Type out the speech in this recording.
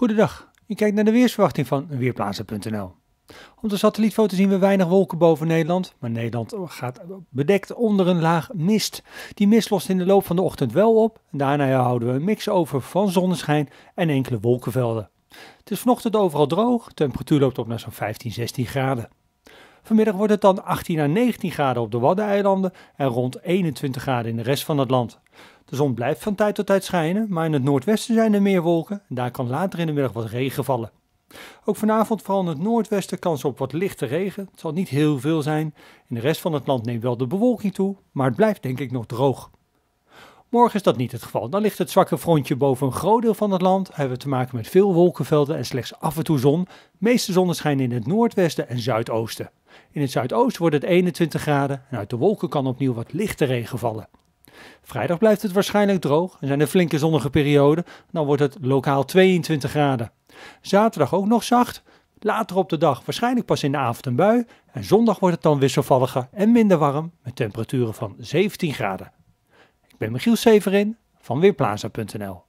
Goedendag, je kijkt naar de weersverwachting van Weerplaatsen.nl. Op de satellietfoto zien we weinig wolken boven Nederland, maar Nederland gaat bedekt onder een laag mist. Die mist lost in de loop van de ochtend wel op. Daarna houden we een mix over van zonneschijn en enkele wolkenvelden. Het is vanochtend overal droog, de temperatuur loopt op naar zo'n 15, 16 graden. Vanmiddag wordt het dan 18 à 19 graden op de Waddeneilanden en rond 21 graden in de rest van het land. De zon blijft van tijd tot tijd schijnen, maar in het noordwesten zijn er meer wolken. en Daar kan later in de middag wat regen vallen. Ook vanavond vooral in het noordwesten kans op wat lichte regen. Het zal niet heel veel zijn. In de rest van het land neemt wel de bewolking toe, maar het blijft denk ik nog droog. Morgen is dat niet het geval. Dan ligt het zwakke frontje boven een groot deel van het land. Dan hebben we te maken met veel wolkenvelden en slechts af en toe zon. De meeste zonneschijn in het noordwesten en zuidoosten. In het zuidoosten wordt het 21 graden en uit de wolken kan opnieuw wat lichte regen vallen. Vrijdag blijft het waarschijnlijk droog en zijn er flinke zonnige perioden. Dan wordt het lokaal 22 graden. Zaterdag ook nog zacht. Later op de dag waarschijnlijk pas in de avond een bui. En zondag wordt het dan wisselvalliger en minder warm met temperaturen van 17 graden. Ik ben Michiel Severin van Weerplaza.nl